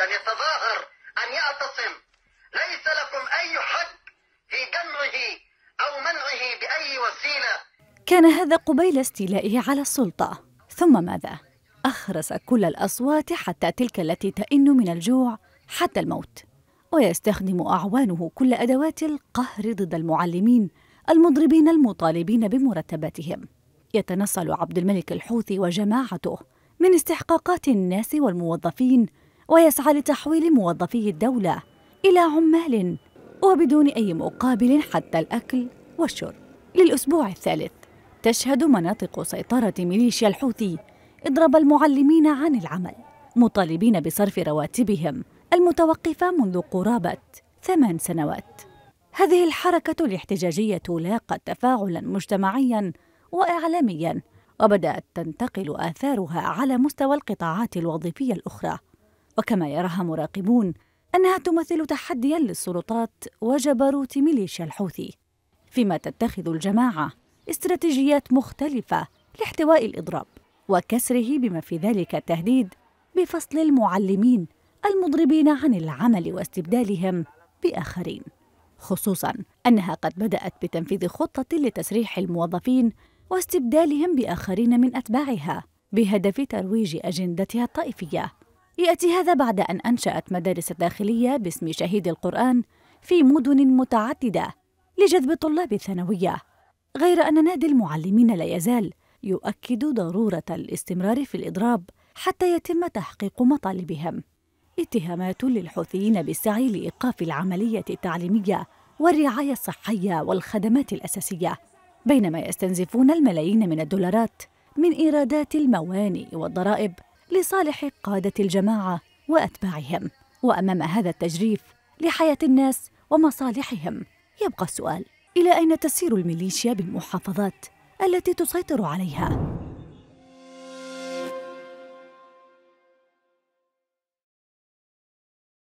أن يتظاهر أن يعتصم ليس لكم أي حق في جمعه أو منعه بأي وسيلة كان هذا قبيل استيلائه على السلطة ثم ماذا؟ أخرس كل الأصوات حتى تلك التي تئن من الجوع حتى الموت ويستخدم أعوانه كل أدوات القهر ضد المعلمين المضربين المطالبين بمرتباتهم يتنصل عبد الملك الحوثي وجماعته من استحقاقات الناس والموظفين ويسعى لتحويل موظفي الدولة إلى عمال وبدون أي مقابل حتى الأكل والشرب. للأسبوع الثالث تشهد مناطق سيطرة ميليشيا الحوثي إضراب المعلمين عن العمل مطالبين بصرف رواتبهم المتوقفة منذ قرابة ثمان سنوات. هذه الحركة الاحتجاجية لاقت تفاعلا مجتمعيا وإعلاميا وبدأت تنتقل آثارها على مستوى القطاعات الوظيفية الأخرى وكما يراها مراقبون أنها تمثل تحديا للسلطات وجبروت ميليشيا الحوثي فيما تتخذ الجماعة استراتيجيات مختلفة لاحتواء الإضراب وكسره بما في ذلك التهديد بفصل المعلمين المضربين عن العمل واستبدالهم بآخرين خصوصا أنها قد بدأت بتنفيذ خطة لتسريح الموظفين واستبدالهم بآخرين من أتباعها بهدف ترويج أجندتها الطائفية يأتي هذا بعد أن أنشأت مدارس داخلية باسم شهيد القرآن في مدن متعددة لجذب طلاب الثانوية غير أن نادي المعلمين لا يزال يؤكد ضرورة الاستمرار في الإضراب حتى يتم تحقيق مطالبهم اتهامات للحوثيين بالسعي لإيقاف العملية التعليمية والرعاية الصحية والخدمات الأساسية بينما يستنزفون الملايين من الدولارات من إيرادات الموانئ والضرائب لصالح قادة الجماعة وأتباعهم وأمام هذا التجريف لحياة الناس ومصالحهم يبقى السؤال إلى أين تسير الميليشيا بالمحافظات التي تسيطر عليها؟